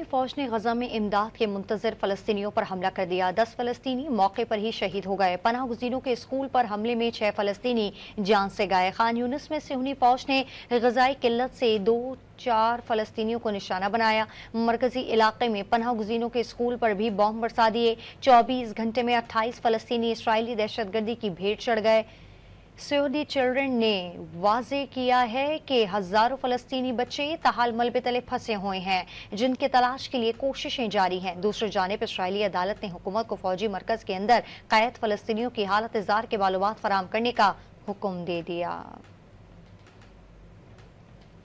Israeli फौज ने गजा में इमदाद के मुंतजर फलस्तियों पर हमला कर दिया दस फलस्तनी मौके पर ही शहीद हो गए पनाह गुजीरों के स्कूल पर हमले में छह फलस्तनी जान से गए खान यूनिस में सिहनी फौज ने गजाई किल्लत से दो चार फलस्तियों को निशाना बनाया मरकजी इलाके में पनाह गुजीनों के स्कूल पर भी बॉम्ब बरसा दिए चौबीस घंटे में अट्ठाईस फलस्तनी इसराइली दहशतगर्दी की भेंट चढ़ गए सऊदी चिल्ड्रन ने वाजे किया है कि हज़ारों फ़लस्तनी बच्चे तहाल मलबे तले फंसे हुए हैं जिनके तलाश के लिए कोशिशें जारी हैं दूसरी जानब इसराइली अदालत ने हुकूमत को फौजी मरकज़ के अंदर कैद फ़लस्तियों की हालत इजार के मालूम फराम करने का हुक्म दे दिया